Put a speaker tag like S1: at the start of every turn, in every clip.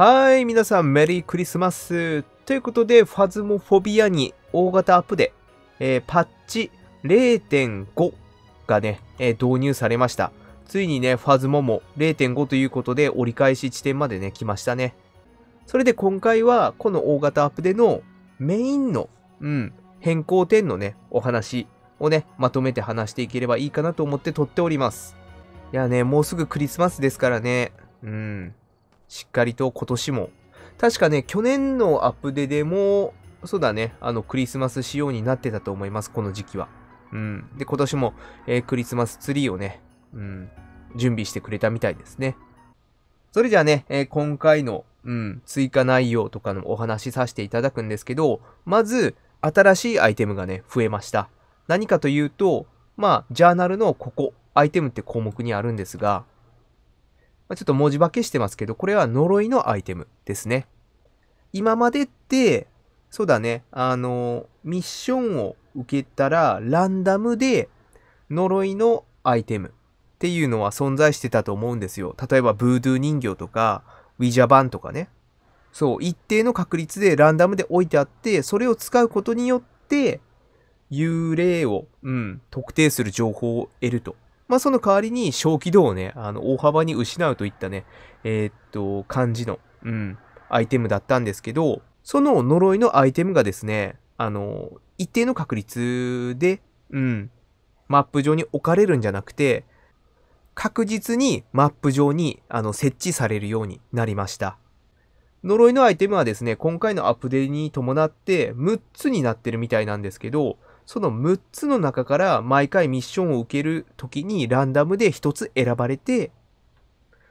S1: はい、皆さんメリークリスマスということで、ファズモフォビアに大型アップで、えー、パッチ0.5がね、えー、導入されました。ついにね、ファズモも0.5ということで折り返し地点までね、来ましたね。それで今回は、この大型アップでのメインの、うん、変更点のね、お話をね、まとめて話していければいいかなと思って撮っております。いやね、もうすぐクリスマスですからね。うん。しっかりと今年も。確かね、去年のアップデでも、そうだね、あの、クリスマス仕様になってたと思います、この時期は。うん。で、今年も、えー、クリスマスツリーをね、うん、準備してくれたみたいですね。それじゃあね、えー、今回の、うん、追加内容とかのお話しさせていただくんですけど、まず、新しいアイテムがね、増えました。何かというと、まあ、ジャーナルのここ、アイテムって項目にあるんですが、ちょっと文字化けしてますけど、これは呪いのアイテムですね。今までって、そうだね、あの、ミッションを受けたら、ランダムで呪いのアイテムっていうのは存在してたと思うんですよ。例えば、ブードゥー人形とか、ウィジャバンとかね。そう、一定の確率でランダムで置いてあって、それを使うことによって、幽霊を、うん、特定する情報を得るとまあ、その代わりに小気度をね、あの、大幅に失うといったね、えー、っと、感じの、うん、アイテムだったんですけど、その呪いのアイテムがですね、あの、一定の確率で、うん、マップ上に置かれるんじゃなくて、確実にマップ上にあの設置されるようになりました。呪いのアイテムはですね、今回のアップデートに伴って6つになってるみたいなんですけど、その6つの中から毎回ミッションを受ける時にランダムで1つ選ばれて、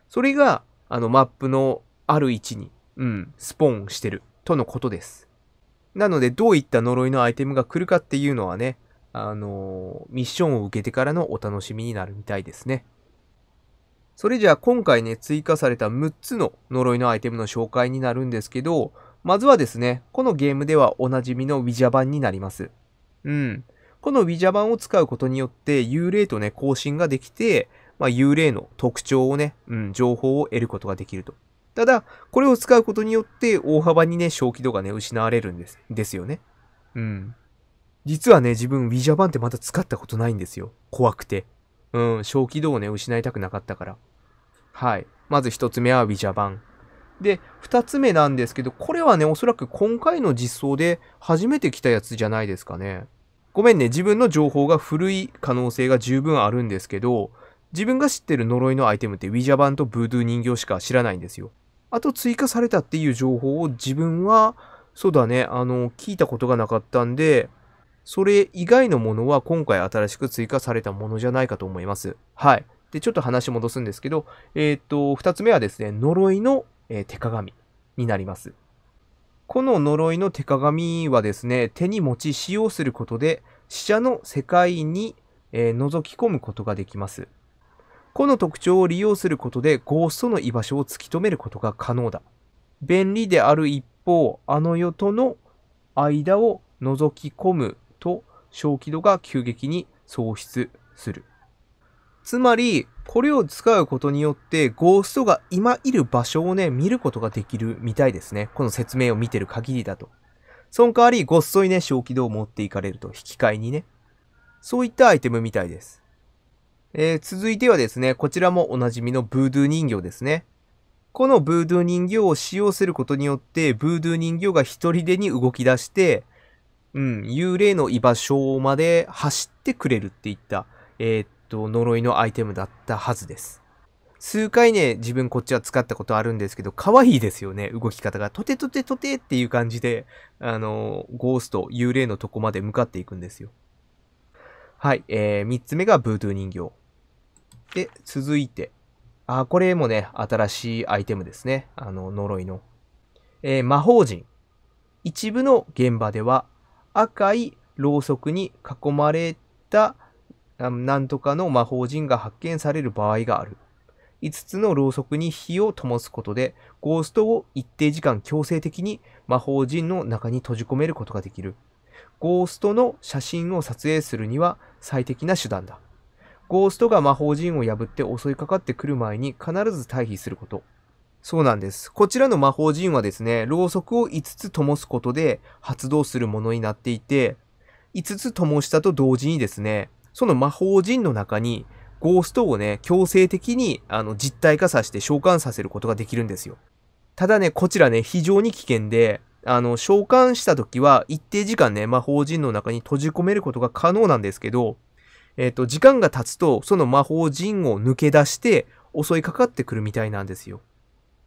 S1: それが、あの、マップのある位置に、うん、スポーンしてる、とのことです。なので、どういった呪いのアイテムが来るかっていうのはね、あのミッションを受けてからのお楽しみになるみたいですね。それじゃあ今回ね、追加された6つの呪いのアイテムの紹介になるんですけど、まずはですね、このゲームではおなじみのウィジャ版になります。うん。このウィジャ版を使うことによって、幽霊とね、更新ができて、まあ、幽霊の特徴をね、うん、情報を得ることができると。ただ、これを使うことによって、大幅にね、正気度がね、失われるんです、ですよね。うん。実はね、自分、ウィジャバンってまだ使ったことないんですよ。怖くて。うん、正気度をね、失いたくなかったから。はい。まず一つ目はウィジャバン。で、2つ目なんですけど、これはね、おそらく今回の実装で初めて来たやつじゃないですかね。ごめんね、自分の情報が古い可能性が十分あるんですけど、自分が知ってる呪いのアイテムってウィジャ版とブードゥー人形しか知らないんですよ。あと追加されたっていう情報を自分は、そうだね、あの、聞いたことがなかったんで、それ以外のものは今回新しく追加されたものじゃないかと思います。はい。で、ちょっと話戻すんですけど、えー、っと、二つ目はですね、呪いのえー、手鏡になります。この呪いの手鏡はですね、手に持ち使用することで、死者の世界に、えー、覗き込むことができます。この特徴を利用することで、ゴーストの居場所を突き止めることが可能だ。便利である一方、あの世との間を覗き込むと、正気度が急激に喪失する。つまり、これを使うことによって、ゴーストが今いる場所をね、見ることができるみたいですね。この説明を見てる限りだと。その代わり、ごっそりね、小気道を持っていかれると、引き換えにね。そういったアイテムみたいです。えー、続いてはですね、こちらもおなじみのブードゥー人形ですね。このブードゥー人形を使用することによって、ブードゥー人形が一人でに動き出して、うん、幽霊の居場所まで走ってくれるっていった、えー、と、呪いのアイテムだったはずです。数回ね、自分こっちは使ったことあるんですけど、可愛いですよね、動き方が。とてとてとてっていう感じで、あの、ゴースト、幽霊のとこまで向かっていくんですよ。はい、えー、3つ目がブートゥー人形。で、続いて。あ、これもね、新しいアイテムですね。あの、呪いの。えー、魔法陣。一部の現場では、赤いろうそくに囲まれたなんとかの魔法人が発見される場合がある。5つのろうそくに火を灯すことで、ゴーストを一定時間強制的に魔法陣の中に閉じ込めることができる。ゴーストの写真を撮影するには最適な手段だ。ゴーストが魔法陣を破って襲いかかってくる前に必ず退避すること。そうなんです。こちらの魔法陣はですね、ろうそくを5つ灯すことで発動するものになっていて、5つ灯したと同時にですね、その魔法陣の中に、ゴーストをね、強制的に、あの、実体化させて召喚させることができるんですよ。ただね、こちらね、非常に危険で、あの、召喚した時は、一定時間ね、魔法陣の中に閉じ込めることが可能なんですけど、えっ、ー、と、時間が経つと、その魔法陣を抜け出して、襲いかかってくるみたいなんですよ。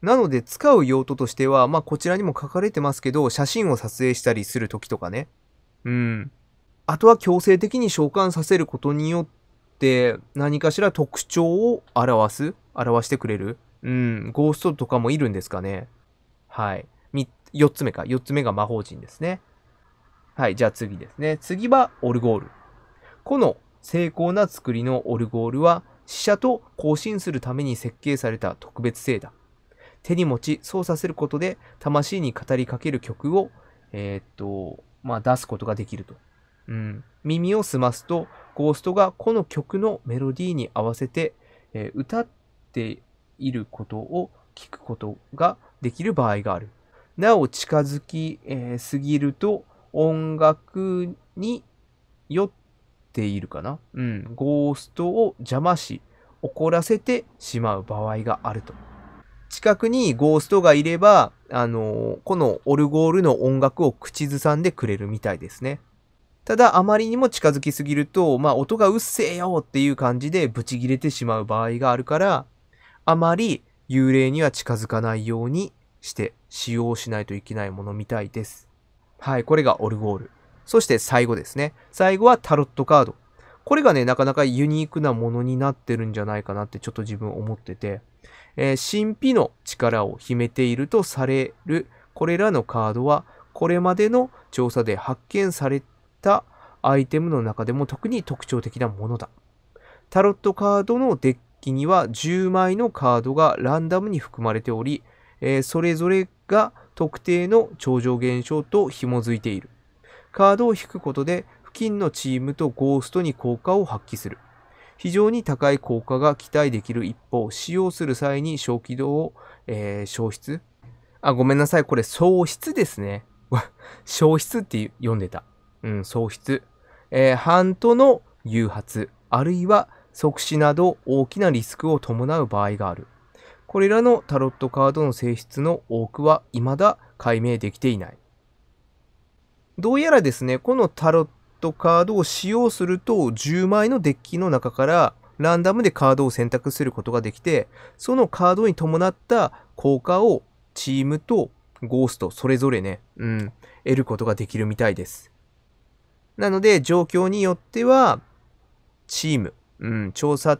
S1: なので、使う用途としては、まあ、こちらにも書かれてますけど、写真を撮影したりする時とかね。うん。あとは強制的に召喚させることによって、何かしら特徴を表す表してくれるうん、ゴーストとかもいるんですかねはい。4つ目か。4つ目が魔法陣ですね。はい、じゃあ次ですね。次はオルゴール。この精巧な作りのオルゴールは、死者と交信するために設計された特別性だ。手に持ち、操作することで、魂に語りかける曲を、えー、っと、まあ、出すことができると。うん、耳を澄ますとゴーストがこの曲のメロディーに合わせて、えー、歌っていることを聞くことができる場合がある。なお近づき、えー、すぎると音楽に酔っているかな、うん、ゴーストを邪魔し怒らせてしまう場合があると。近くにゴーストがいれば、あのー、このオルゴールの音楽を口ずさんでくれるみたいですね。ただ、あまりにも近づきすぎると、まあ、音がうっせえよっていう感じでブチ切れてしまう場合があるから、あまり幽霊には近づかないようにして使用しないといけないものみたいです。はい、これがオルゴール。そして最後ですね。最後はタロットカード。これがね、なかなかユニークなものになってるんじゃないかなってちょっと自分思ってて、えー、神秘の力を秘めているとされるこれらのカードは、これまでの調査で発見されったアイテムの中でも特に特徴的なものだ。タロットカードのデッキには10枚のカードがランダムに含まれており、えー、それぞれが特定の超常現象と紐づいている。カードを引くことで付近のチームとゴーストに効果を発揮する。非常に高い効果が期待できる一方、使用する際に小気道を、えー、消失あ、ごめんなさい。これ、喪失ですね。消 失って読んでた。うん、喪失、えー、反との誘発、あるいは即死など大きなリスクを伴う場合がある。これらのタロットカードの性質の多くは未だ解明できていない。どうやらですね、このタロットカードを使用すると10枚のデッキの中からランダムでカードを選択することができて、そのカードに伴った効果をチームとゴーストそれぞれね、うん、得ることができるみたいです。なので、状況によっては、チーム、うん、調査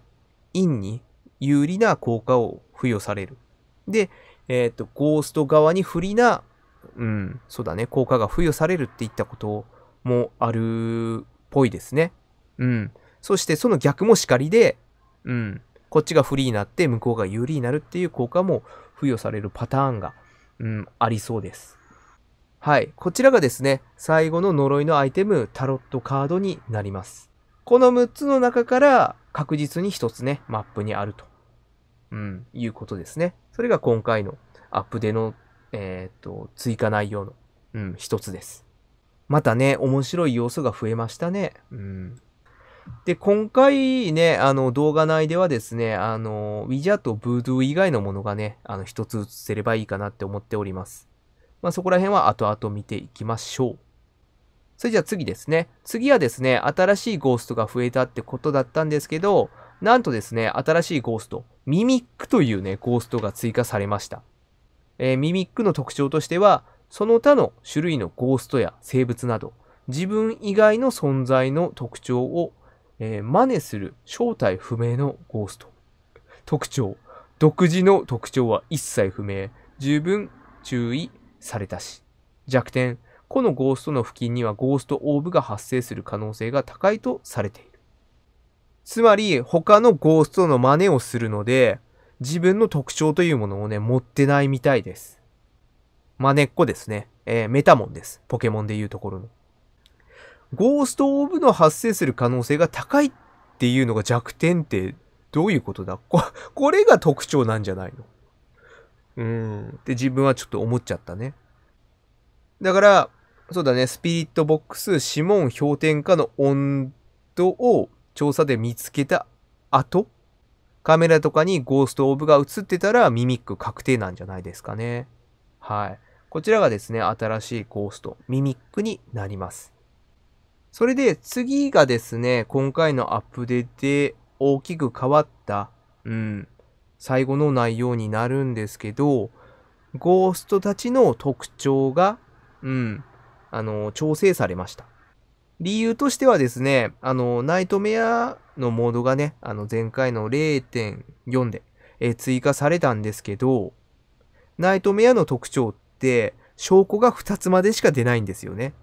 S1: 員に有利な効果を付与される。で、えっ、と、ゴースト側に不利な、うん、そうだね、効果が付与されるっていったこともあるっぽいですね。うん。そして、その逆もしかりで、うん、こっちが不利になって、向こうが有利になるっていう効果も付与されるパターンが、うん、ありそうです。はい。こちらがですね、最後の呪いのアイテム、タロットカードになります。この6つの中から確実に1つね、マップにあると。うん、いうことですね。それが今回のアップデの、えー、っと、追加内容の、うん、1つです。またね、面白い要素が増えましたね。うん。で、今回ね、あの、動画内ではですね、あの、ウィジャとブードゥー以外のものがね、あの、1つ映せればいいかなって思っております。まあ、そこら辺は後々見ていきましょう。それじゃあ次ですね。次はですね、新しいゴーストが増えたってことだったんですけど、なんとですね、新しいゴースト、ミミックというね、ゴーストが追加されました。えー、ミミックの特徴としては、その他の種類のゴーストや生物など、自分以外の存在の特徴を、えー、真似する正体不明のゴースト。特徴。独自の特徴は一切不明。十分注意。されたし、弱点、このゴーストの付近にはゴーストオーブが発生する可能性が高いとされている。つまり、他のゴーストの真似をするので、自分の特徴というものをね、持ってないみたいです。まねっこですね。えー、メタモンです。ポケモンでいうところの。ゴーストオーブの発生する可能性が高いっていうのが弱点ってどういうことだこ、これが特徴なんじゃないのうん。って自分はちょっと思っちゃったね。だから、そうだね、スピリットボックス、指紋氷点下の温度を調査で見つけた後、カメラとかにゴーストオブが映ってたらミミック確定なんじゃないですかね。はい。こちらがですね、新しいゴースト、ミミックになります。それで次がですね、今回のアップデートで大きく変わった、うん、最後の内容になるんですけど、ゴーストたちの特徴が、うん、あの、調整されました。理由としてはですね、あの、ナイトメアのモードがね、あの、前回の0.4で、え追加されたんですけど、ナイトメアの特徴って、証拠が2つまでしか出ないんですよね。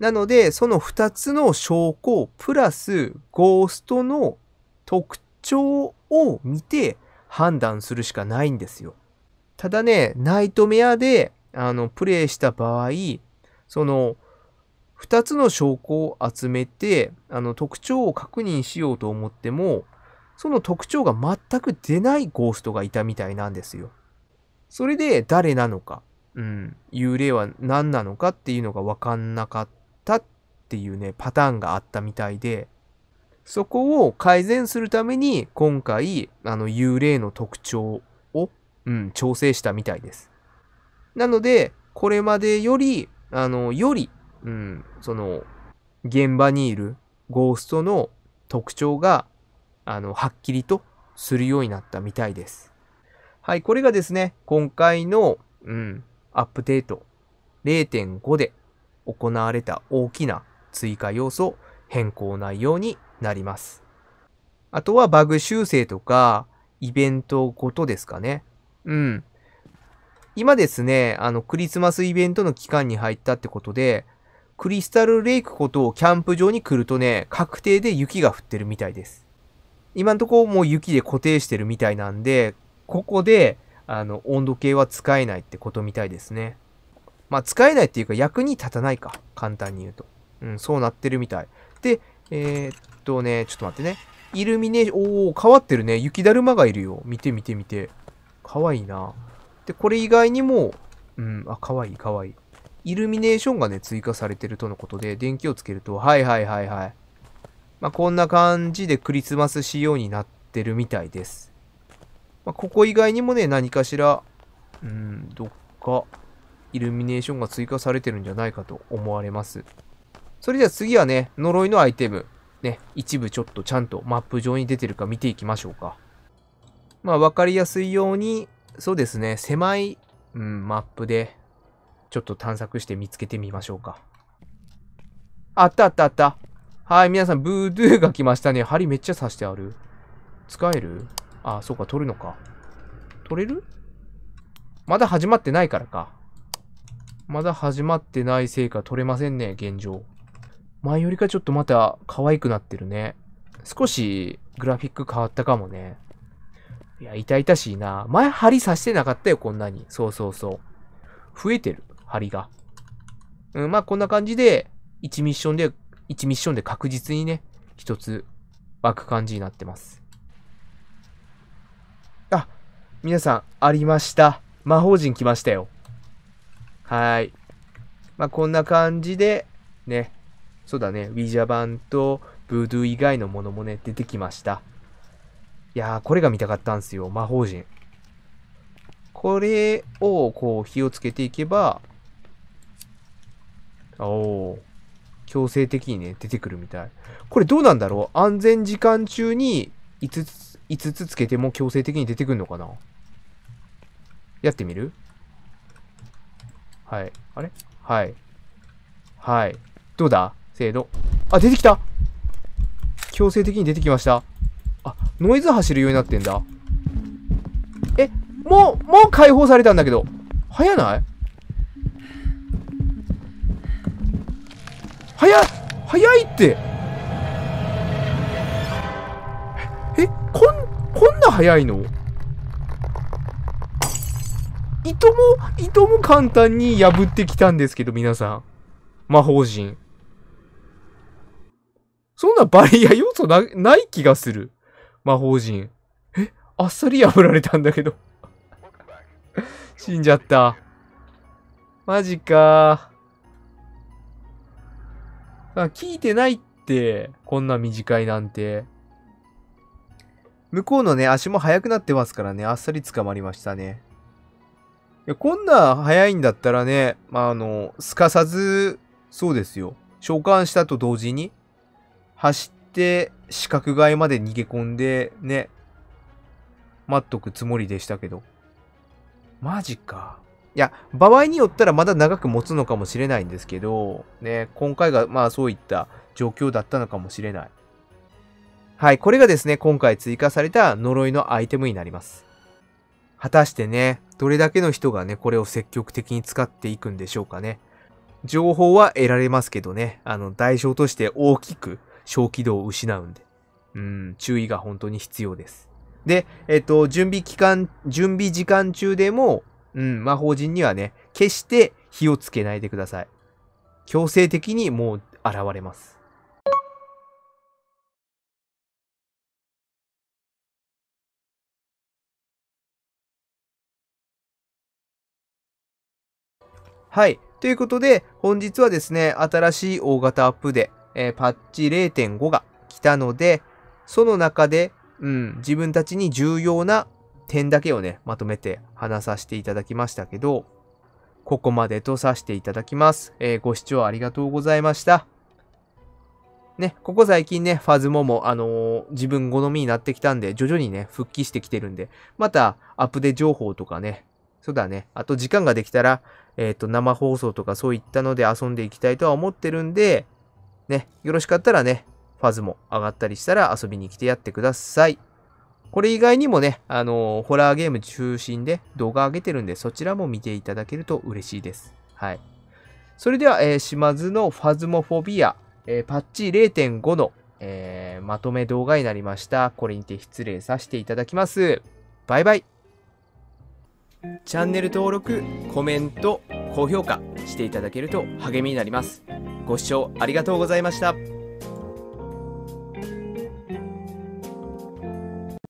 S1: なので、その2つの証拠プラスゴーストの特徴を見て、判断するしかないんですよ。ただね、ナイトメアで、あの、プレイした場合、その、2つの証拠を集めて、あの、特徴を確認しようと思っても、その特徴が全く出ないゴーストがいたみたいなんですよ。それで誰なのか、うん、幽霊は何なのかっていうのが分かんなかったっていうね、パターンがあったみたいで、そこを改善するために今回あの幽霊の特徴を、うん、調整したみたいです。なのでこれまでよりあのより、うん、その現場にいるゴーストの特徴があのはっきりとするようになったみたいです。はい、これがですね、今回の、うん、アップデート0.5で行われた大きな追加要素変更内容になります。あとはバグ修正とか、イベントごとですかね。うん。今ですね、あの、クリスマスイベントの期間に入ったってことで、クリスタルレイクことをキャンプ場に来るとね、確定で雪が降ってるみたいです。今んとこもう雪で固定してるみたいなんで、ここで、あの、温度計は使えないってことみたいですね。まあ、使えないっていうか役に立たないか。簡単に言うと。うん、そうなってるみたい。で、えー、とね、ちょっと待ってね。イルミネーション、おお変わってるね。雪だるまがいるよ。見て見て見て。かわいいな。で、これ以外にも、うん、あ、かわいいかわいい。イルミネーションがね、追加されてるとのことで、電気をつけると、はいはいはいはい。まあ、こんな感じでクリスマス仕様になってるみたいです。まあ、ここ以外にもね、何かしら、うん、どっか、イルミネーションが追加されてるんじゃないかと思われます。それでは次はね、呪いのアイテム。ね、一部ちょっとちゃんとマップ上に出てるか見ていきましょうか。まあ、わかりやすいように、そうですね、狭い、うん、マップで、ちょっと探索して見つけてみましょうか。あったあったあった。はい、皆さん、ブードゥーが来ましたね。針めっちゃ刺してある。使えるあ、そうか、取るのか。取れるまだ始まってないからか。まだ始まってないせいか取れませんね、現状。前よりかちょっとまた可愛くなってるね。少しグラフィック変わったかもね。いや、痛々しいな。前針刺してなかったよ、こんなに。そうそうそう。増えてる、針が。うん、まあこんな感じで、1ミッションで、1ミッションで確実にね、一つ湧く感じになってます。あ、皆さん、ありました。魔法陣来ましたよ。はい。まあこんな感じで、ね、そうだね、ウィジャ版とブードゥ以外のものもね、出てきました。いやー、これが見たかったんすよ、魔法陣。これを、こう、火をつけていけば、おお強制的にね、出てくるみたい。これどうなんだろう安全時間中に5つ、5つつけても強制的に出てくるのかなやってみるはい。あれはい。はい。どうだせーの。あ、出てきた強制的に出てきました。あ、ノイズ走るようになってんだ。え、もう、もう解放されたんだけど。早ない早い早いってえ、こん、こんな早いのいとも、いとも簡単に破ってきたんですけど、皆さん。魔法陣。そんなバリア要素なない気がする。魔法陣。えあっさり破られたんだけど死んじゃった。マジかあ、聞いてないって、こんな短いなんて。向こうのね、足も速くなってますからね、あっさり捕まりましたね。いや、こんな早いんだったらね、まあ、あの、すかさず、そうですよ。召喚したと同時に、走って四角街まで逃げ込んでね、待っとくつもりでしたけど。マジか。いや、場合によったらまだ長く持つのかもしれないんですけど、ね、今回がまあそういった状況だったのかもしれない。はい、これがですね、今回追加された呪いのアイテムになります。果たしてね、どれだけの人がね、これを積極的に使っていくんでしょうかね。情報は得られますけどね、あの、代償として大きく小気道を失うんで、うん、注意が本当に必要です。で、えっと、準備期間、準備時間中でも、うん、魔法陣にはね、決して火をつけないでください。強制的にもう現れます。はい。ということで、本日はですね、新しい大型アップデえー、パッチ0.5が来たので、その中で、うん、自分たちに重要な点だけをね、まとめて話させていただきましたけど、ここまでとさせていただきます。えー、ご視聴ありがとうございました。ね、ここ最近ね、ファズモも、あのー、自分好みになってきたんで、徐々にね、復帰してきてるんで、またアップデ情報とかね、そうだね、あと時間ができたら、えっ、ー、と、生放送とかそういったので遊んでいきたいとは思ってるんで、ね、よろしかったらね、ファズも上がったりしたら遊びに来てやってください。これ以外にもね、あのー、ホラーゲーム中心で動画上げてるんで、そちらも見ていただけると嬉しいです。はい。それでは、えー、島津のファズモフォビア、えー、パッチ0.5の、えー、まとめ動画になりました。これにて失礼させていただきます。バイバイ。
S2: チャンネル登録、
S1: コメント、高評価していただけると励みになります。ご視聴ありがとうございました。